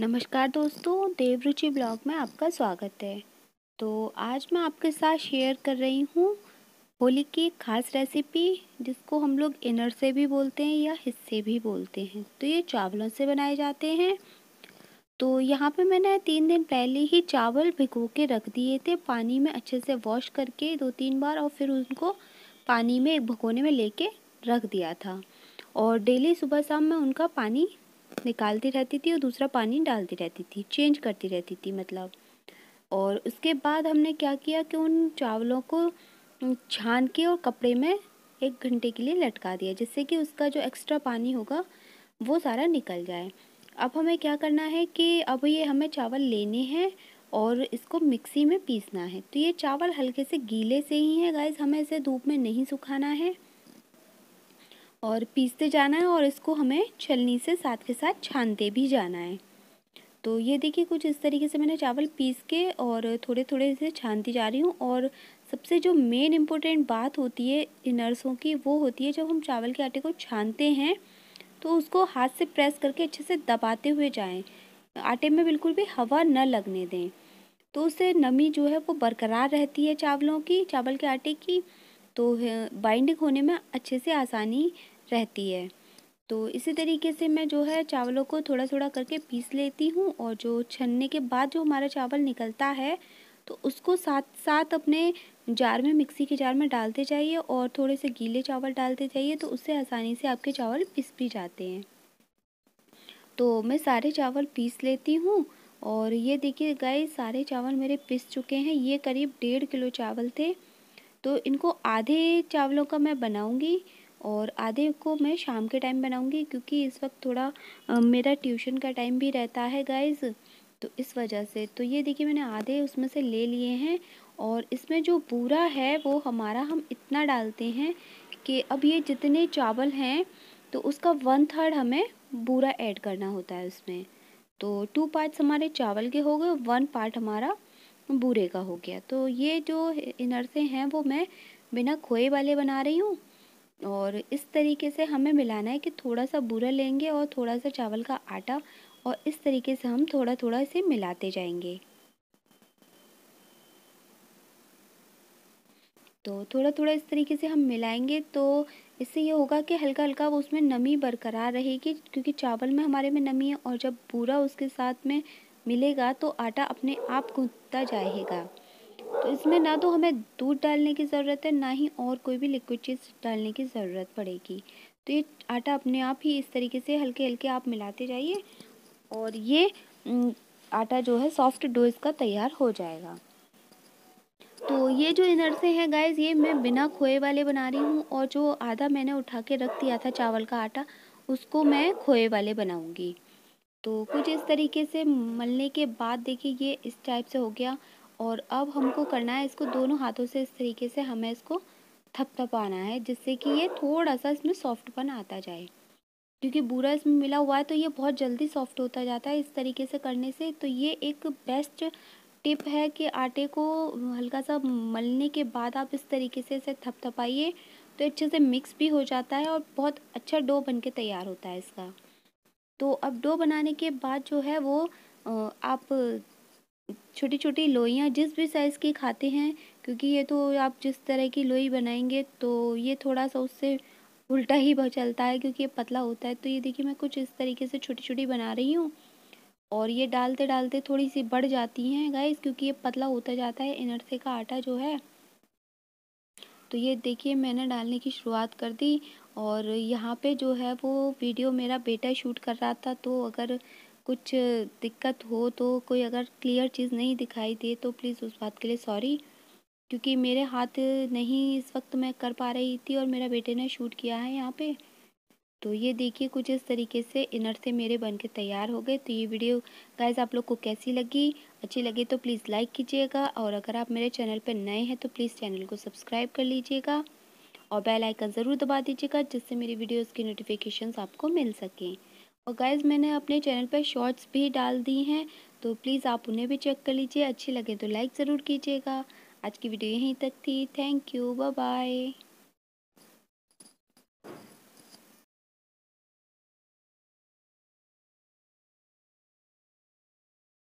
नमस्कार दोस्तों देवरुचि ब्लॉग में आपका स्वागत है तो आज मैं आपके साथ शेयर कर रही हूँ होली की एक खास रेसिपी जिसको हम लोग इनर से भी बोलते हैं या हिस्से भी बोलते हैं तो ये चावलों से बनाए जाते हैं तो यहाँ पे मैंने तीन दिन पहले ही चावल भिगो के रख दिए थे पानी में अच्छे से वॉश करके दो तीन बार और फिर उनको पानी में एक भगोने में लेके रख दिया था और डेली सुबह शाम मैं उनका पानी निकालती रहती थी और दूसरा पानी डालती रहती थी चेंज करती रहती थी मतलब और उसके बाद हमने क्या किया कि उन चावलों को छान के और कपड़े में एक घंटे के लिए लटका दिया जिससे कि उसका जो एक्स्ट्रा पानी होगा वो सारा निकल जाए अब हमें क्या करना है कि अब ये हमें चावल लेने हैं और इसको मिक्सी में पीसना है तो ये चावल हल्के से गीले से ही है गाइज हमें इसे धूप में नहीं सुखाना है और पीसते जाना है और इसको हमें छलनी से साथ के साथ छानते भी जाना है तो ये देखिए कुछ इस तरीके से मैंने चावल पीस के और थोड़े थोड़े से छानती जा रही हूँ और सबसे जो मेन इम्पोर्टेंट बात होती है इनर्सों की वो होती है जब हम चावल के आटे को छानते हैं तो उसको हाथ से प्रेस करके अच्छे से दबाते हुए जाएं आटे में बिल्कुल भी हवा न लगने दें तो उससे नमी जो है वो बरकरार रहती है चावलों की चावल के आटे की तो बाइंडिंग होने में अच्छे से आसानी रहती है तो इसी तरीके से मैं जो है चावलों को थोड़ा थोड़ा करके पीस लेती हूँ और जो छनने के बाद जो हमारा चावल निकलता है तो उसको साथ साथ अपने जार में मिक्सी के जार में डालते जाइए और थोड़े से गीले चावल डालते जाइए तो उससे आसानी से आपके चावल पिस भी जाते हैं तो मैं सारे चावल पीस लेती हूँ और ये देखिए गाय सारे चावल मेरे पिस चुके हैं ये करीब डेढ़ किलो चावल थे तो इनको आधे चावलों का मैं बनाऊँगी और आधे को मैं शाम के टाइम बनाऊँगी क्योंकि इस वक्त थोड़ा मेरा ट्यूशन का टाइम भी रहता है गाइज़ तो इस वजह से तो ये देखिए मैंने आधे उसमें से ले लिए हैं और इसमें जो बूरा है वो हमारा हम इतना डालते हैं कि अब ये जितने चावल हैं तो उसका वन थर्ड हमें बूरा ऐड करना होता है उसमें तो टू पार्ट्स हमारे चावल के हो गए वन पार्ट हमारा बूरे का हो गया तो ये जो इनरसे हैं वो मैं बिना खोए वाले बना रही हूँ और इस तरीके से हमें मिलाना है कि थोड़ा सा बूरा लेंगे और थोड़ा सा चावल का आटा और इस तरीके से हम थोड़ा थोड़ा इसे मिलाते जाएंगे तो थोड़ा थोड़ा इस तरीके से हम मिलाएंगे तो इससे ये होगा कि हल्का हल्का वो उसमें नमी बरकरार रहेगी क्योंकि चावल में हमारे में नमी है और जब पूरा उसके साथ में मिलेगा तो आटा अपने आप गूंथता जाएगा तो इसमें ना तो हमें दूध डालने की ज़रूरत है ना ही और कोई भी लिक्विड चीज़ डालने की ज़रूरत पड़ेगी तो ये आटा अपने आप ही इस तरीके से हल्के हल्के आप मिलाते जाइए और ये आटा जो है सॉफ्ट डो इसका तैयार हो जाएगा तो ये जो इनरसे हैं गाइज ये मैं बिना खोए वाले बना रही हूँ और जो आधा मैंने उठा के रख दिया था चावल का आटा उसको मैं खोए वाले बनाऊँगी तो कुछ इस तरीके से मलने के बाद देखिए ये इस टाइप से हो गया और अब हमको करना है इसको दोनों हाथों से इस तरीके से हमें इसको थपथपाना है जिससे कि ये थोड़ा सा इसमें सॉफ्टपन आता जाए क्योंकि बूरा इसमें मिला हुआ है तो ये बहुत जल्दी सॉफ्ट होता जाता है इस तरीके से करने से तो ये एक बेस्ट टिप है कि आटे को हल्का सा मलने के बाद आप इस तरीके से इसे थपथपाइए तो अच्छे से मिक्स भी हो जाता है और बहुत अच्छा डो बन के तैयार होता है इसका तो अब डो बनाने के बाद जो है वो आप छोटी छोटी लोइयाँ जिस भी साइज़ की खाते हैं क्योंकि ये तो आप जिस तरह की लोई बनाएंगे तो ये थोड़ा सा उससे उल्टा ही चलता है क्योंकि ये पतला होता है तो ये देखिए मैं कुछ इस तरीके से छोटी छोटी बना रही हूँ और ये डालते डालते थोड़ी सी बढ़ जाती हैं गाइस क्योंकि ये पतला होता जाता है इनरसे का आटा जो है तो ये देखिए मैंने डालने की शुरुआत कर दी और यहाँ पे जो है वो वीडियो मेरा बेटा शूट कर रहा था तो अगर कुछ दिक्कत हो तो कोई अगर क्लियर चीज़ नहीं दिखाई दे तो प्लीज़ उस बात के लिए सॉरी क्योंकि मेरे हाथ नहीं इस वक्त मैं कर पा रही थी और मेरा बेटे ने शूट किया है यहाँ पे तो ये देखिए कुछ इस तरीके से इनर से मेरे बन के तैयार हो गए तो ये वीडियो गाइज आप लोग को कैसी लगी अच्छी लगी तो प्लीज़ लाइक कीजिएगा और अगर आप मेरे चैनल पर नए हैं तो प्लीज़ चैनल को सब्सक्राइब कर लीजिएगा और बेल आइकन ज़रूर दबा दीजिएगा जिससे मेरी वीडियोस की नोटिफिकेशंस आपको मिल सकें और गाइज़ मैंने अपने चैनल पर शॉर्ट्स भी डाल दी हैं तो प्लीज़ आप उन्हें भी चेक कर लीजिए अच्छी लगे तो लाइक ज़रूर कीजिएगा आज की वीडियो यहीं तक थी थैंक यू बाय बाय